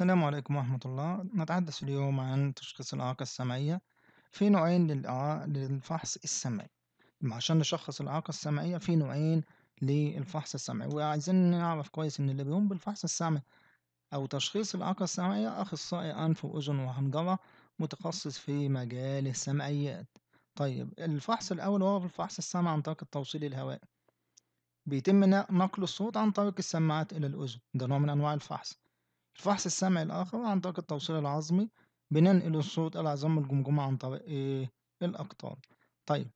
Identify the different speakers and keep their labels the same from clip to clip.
Speaker 1: السلام عليكم ورحمة
Speaker 2: الله نتحدث اليوم عن تشخيص الإعاقة السمعية في نوعين للفحص السمعي عشان نشخص الإعاقة السمعية في نوعين للفحص السمعي وعايزين نعرف كويس إن اللي بيقوم بالفحص السمعي أو تشخيص الإعاقة السمعية أخصائي أنف وأذن وحنجرة متخصص في مجال السمعيات طيب الفحص الأول هو الفحص السمعي عن طريق التوصيل الهوائي بيتم نقل الصوت عن طريق السماعات إلى الأذن ده نوع من أنواع الفحص الفحص السمعي الآخر عن طريق التوصيل العظمي بننقل الصوت إلى عظام الجمجمة عن طريق إيه الأقطاب طيب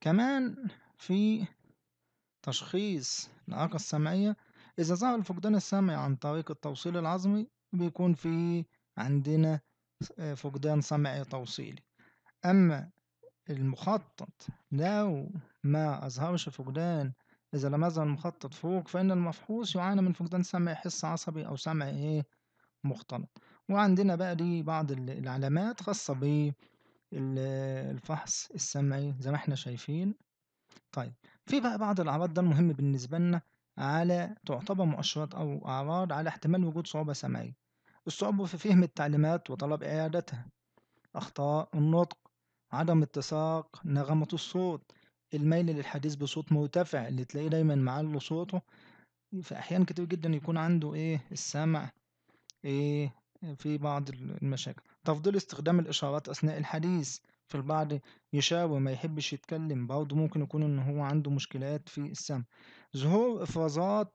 Speaker 2: كمان في تشخيص الإعاقة السمعية إذا ظهر الفقدان السمعي عن طريق التوصيل العظمي بيكون في عندنا آه، فقدان سمعي توصيلي أما المخطط لو ما أظهرش فقدان إذا لم المخطط فوق فإن المفحوص يعاني من فقدان سمع حس عصبي أو سمع إيه مختلط وعندنا بقى دي بعض العلامات خاصة بالفحص السمعي زي ما احنا شايفين طيب في بقى بعض الأعراض ده المهم بالنسبة لنا على تعتبر مؤشرات أو أعراض على احتمال وجود صعوبة سمعية الصعوبة في فهم التعليمات وطلب إعادتها أخطاء النطق عدم اتساق نغمة الصوت الميل للحديث بصوت مرتفع اللي تلاقيه دايما معلو صوته في أحيان كتير جدا يكون عنده إيه السمع إيه في بعض المشاكل تفضيل استخدام الإشارات أثناء الحديث في البعض يشاور ما يحبش يتكلم برضه ممكن يكون إن هو عنده مشكلات في السمع ظهور إفرازات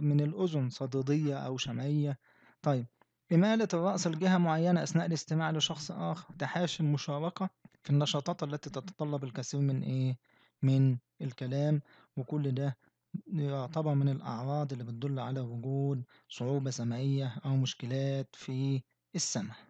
Speaker 2: من الأذن صديدية أو شمعية طيب إمالة الرأس لجهة معينة أثناء الاستماع لشخص آخر تحاشي المشاركة في النشاطات التي تتطلب الكثير من إيه؟ من الكلام وكل ده يعتبر من الأعراض اللي بتدل على وجود صعوبة سمعية أو مشكلات
Speaker 1: في السمع.